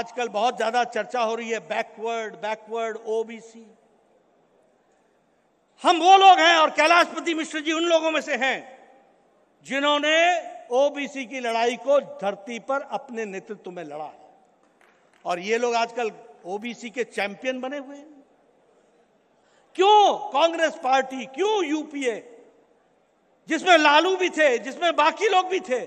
आजकल बहुत ज्यादा चर्चा हो रही है बैकवर्ड बैकवर्ड ओबीसी हम वो लोग हैं और कैलाशपति मिश्र जी उन लोगों में से हैं जिन्होंने ओबीसी की लड़ाई को धरती पर अपने नेतृत्व में लड़ा है और ये लोग आजकल ओबीसी के चैंपियन बने हुए हैं क्यों कांग्रेस पार्टी क्यों यूपीए जिसमें लालू भी थे जिसमें बाकी लोग भी थे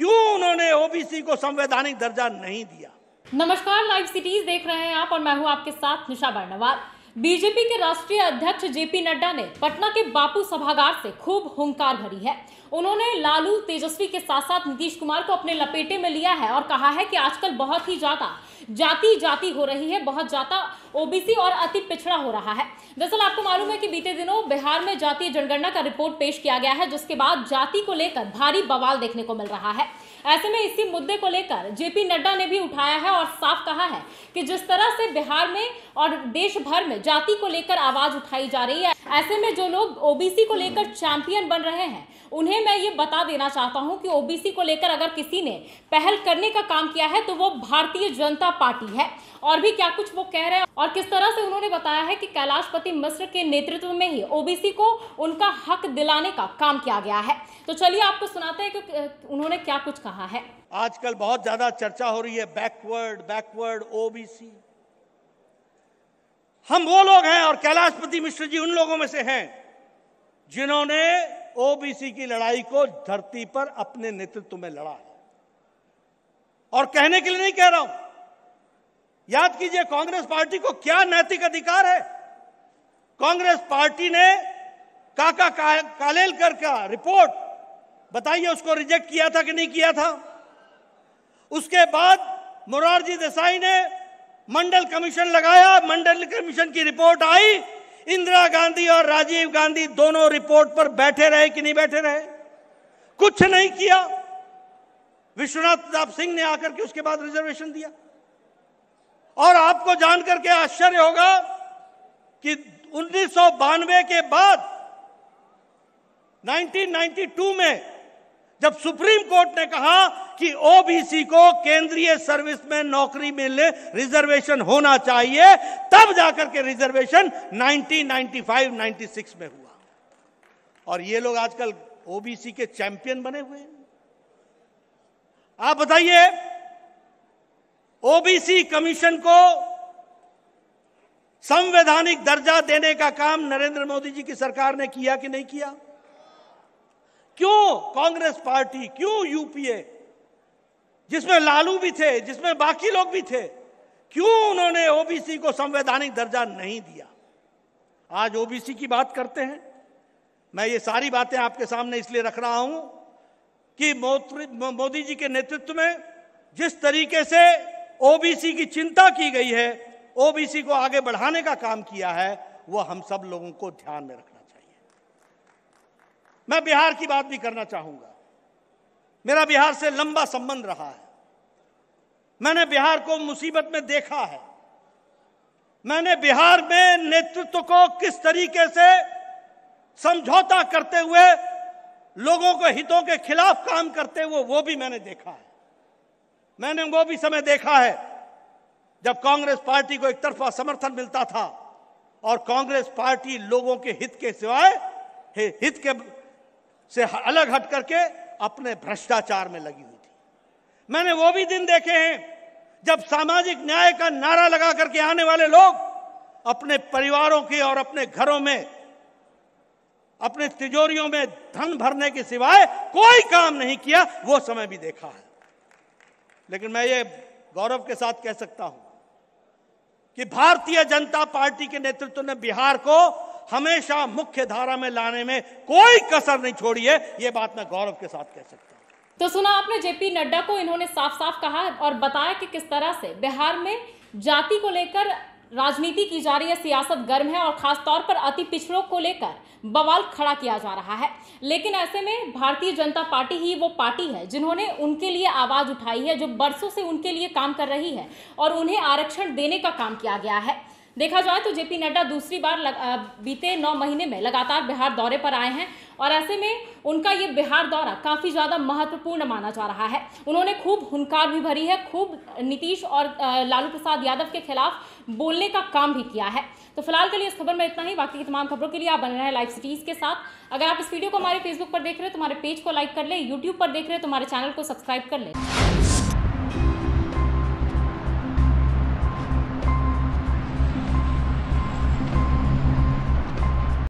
क्यों उन्होंने ओबीसी को संवैधानिक दर्जा नहीं दिया नमस्कार लाइव सिटीज देख रहे हैं आप और मैं हूं आपके साथ निशा बर्णवाल बीजेपी के राष्ट्रीय अध्यक्ष जेपी नड्डा ने पटना के बापू सभागार से खूब हुंकार भरी है उन्होंने लालू तेजस्वी के साथ साथ नीतीश कुमार को अपने लपेटे में लिया है और कहा है कि आजकल बहुत ही ज्यादा जाति जाति हो रही है बहुत ज्यादा ओबीसी और अति पिछड़ा हो रहा है दरअसल आपको मालूम है कि बीते दिनों बिहार में जातीय जनगणना का रिपोर्ट पेश किया गया है जिसके बाद जाति को लेकर भारी बवाल देखने को मिल रहा है ऐसे में इसी मुद्दे को लेकर जेपी नड्डा ने भी उठाया है और साफ कहा है कि जिस तरह से बिहार में और देश भर में जाति को लेकर आवाज उठाई जा रही है ऐसे में जो लोग ओबीसी को लेकर चैंपियन बन रहे हैं उन्हें मैं ये बता देना चाहता हूँ कि ओबीसी को लेकर अगर किसी ने पहल करने का काम किया है तो वो भारतीय जनता पार्टी है और भी क्या कुछ वो कह रहे हैं और किस तरह से उन्होंने बताया है कि कैलाशपति मिश्र के नेतृत्व में ही ओबीसी को उनका हक दिलाने का काम किया गया है तो चलिए आपको सुनाते हैं कि उन्होंने क्या कुछ कहा है आजकल बहुत ज्यादा चर्चा हो रही है बैकवर्ड बैकवर्ड ओबीसी हम वो लोग हैं और कैलाशपति मिश्र जी उन लोगों में से हैं जिन्होंने ओबीसी की लड़ाई को धरती पर अपने नेतृत्व में लड़ा है और कहने के लिए नहीं कह रहा हूं याद कीजिए कांग्रेस पार्टी को क्या नैतिक अधिकार है कांग्रेस पार्टी ने काका का, कालेलकर का रिपोर्ट बताइए उसको रिजेक्ट किया था कि नहीं किया था उसके बाद मुरारजी देसाई ने मंडल कमीशन लगाया मंडल कमीशन की रिपोर्ट आई इंदिरा गांधी और राजीव गांधी दोनों रिपोर्ट पर बैठे रहे कि नहीं बैठे रहे कुछ नहीं किया विश्वनाथ प्रताप सिंह ने आकर के उसके बाद रिजर्वेशन दिया और आपको जानकर के आश्चर्य होगा कि उन्नीस के बाद 1992 में जब सुप्रीम कोर्ट ने कहा कि ओबीसी को केंद्रीय सर्विस में नौकरी में रिजर्वेशन होना चाहिए तब जाकर के रिजर्वेशन 1995 96 में हुआ और ये लोग आजकल ओबीसी के चैंपियन बने हुए हैं आप बताइए ओबीसी कमीशन को संवैधानिक दर्जा देने का काम नरेंद्र मोदी जी की सरकार ने किया कि नहीं किया क्यों कांग्रेस पार्टी क्यों यूपीए जिसमें लालू भी थे जिसमें बाकी लोग भी थे क्यों उन्होंने ओबीसी को संवैधानिक दर्जा नहीं दिया आज ओबीसी की बात करते हैं मैं ये सारी बातें आपके सामने इसलिए रख रहा हूं कि मोदी जी के नेतृत्व में जिस तरीके से ओबीसी की चिंता की गई है ओबीसी को आगे बढ़ाने का काम किया है वह हम सब लोगों को ध्यान में रखना मैं बिहार की बात भी करना चाहूंगा मेरा बिहार से लंबा संबंध रहा है मैंने बिहार को मुसीबत में देखा है मैंने बिहार में नेतृत्व को किस तरीके से समझौता करते हुए लोगों के हितों के खिलाफ काम करते हुए वो भी मैंने देखा है मैंने वो भी समय देखा है जब कांग्रेस पार्टी को एक तरफा समर्थन मिलता था और कांग्रेस पार्टी लोगों के हित के सिवाय हित के से अलग हट करके अपने भ्रष्टाचार में लगी हुई थी मैंने वो भी दिन देखे हैं जब सामाजिक न्याय का नारा लगा करके आने वाले लोग अपने परिवारों के और अपने घरों में अपने तिजोरियों में धन भरने के सिवाय कोई काम नहीं किया वो समय भी देखा है लेकिन मैं ये गौरव के साथ कह सकता हूं कि भारतीय जनता पार्टी के नेतृत्व ने बिहार को हमेशा मुख्य धारा में लाने में कोई कसर नहीं छोड़ी है ये बात मैं गौरव के साथ कह सकता हूँ तो सुना आपने जेपी नड्डा को इन्होंने साफ साफ कहा और बताया कि किस तरह से बिहार में जाति को लेकर राजनीति की जा रही है सियासत गर्म है और खासतौर पर अति पिछड़ों को लेकर बवाल खड़ा किया जा रहा है लेकिन ऐसे में भारतीय जनता पार्टी ही वो पार्टी है जिन्होंने उनके लिए आवाज़ उठाई है जो बरसों से उनके लिए काम कर रही है और उन्हें आरक्षण देने का काम किया गया है देखा जाए तो जेपी नड्डा दूसरी बार लग, बीते नौ महीने में लगातार बिहार दौरे पर आए हैं और ऐसे में उनका ये बिहार दौरा काफ़ी ज़्यादा महत्वपूर्ण माना जा रहा है उन्होंने खूब हुनकार भी भरी है खूब नीतीश और लालू प्रसाद यादव के खिलाफ बोलने का काम भी किया है तो फिलहाल के लिए इस खबर में इतना ही बाकी की तमाम खबरों के लिए आप बने रहे लाइव सिटीज़ के साथ अगर आप इस वीडियो को हमारे फेसबुक पर देख रहे हो तो हमारे पेज को लाइक कर लें यूट्यूब पर देख रहे हो तो हमारे चैनल को सब्सक्राइब कर लें